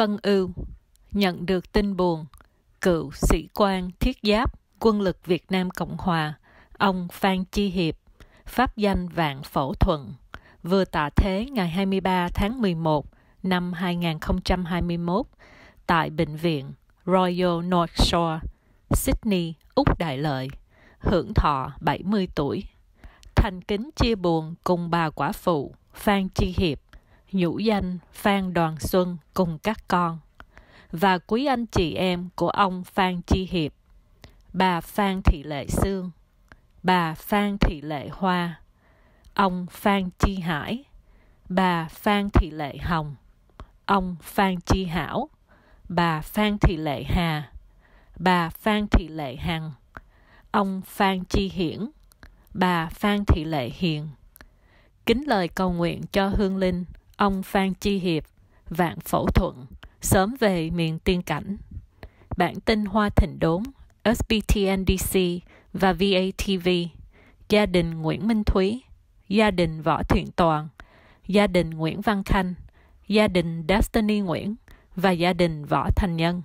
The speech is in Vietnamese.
Phân ưu nhận được tin buồn, cựu sĩ quan thiết giáp quân lực Việt Nam Cộng Hòa, ông Phan Chi Hiệp, pháp danh Vạn Phổ Thuận, vừa tạ thế ngày 23 tháng 11 năm 2021 tại Bệnh viện Royal North Shore, Sydney, Úc Đại Lợi, hưởng thọ 70 tuổi. Thành kính chia buồn cùng bà quả phụ Phan Chi Hiệp nhũ danh Phan Đoàn Xuân cùng các con và quý anh chị em của ông Phan Chi Hiệp, bà Phan Thị Lệ Sương, bà Phan Thị Lệ Hoa, ông Phan Chi Hải, bà Phan Thị Lệ Hồng, ông Phan Chi Hảo, bà Phan Thị Lệ Hà, bà Phan Thị Lệ Hằng, ông Phan Chi Hiển, bà Phan Thị Lệ Hiền. Kính lời cầu nguyện cho Hương Linh – ông Phan Chi Hiệp, Vạn Phẫu Thuận, sớm về miền tiên cảnh. Bản tin Hoa Thịnh Đốn, SBTNDC và VATV, gia đình Nguyễn Minh Thúy, gia đình Võ Thiện Toàn, gia đình Nguyễn Văn Khanh, gia đình Destiny Nguyễn và gia đình Võ Thành Nhân.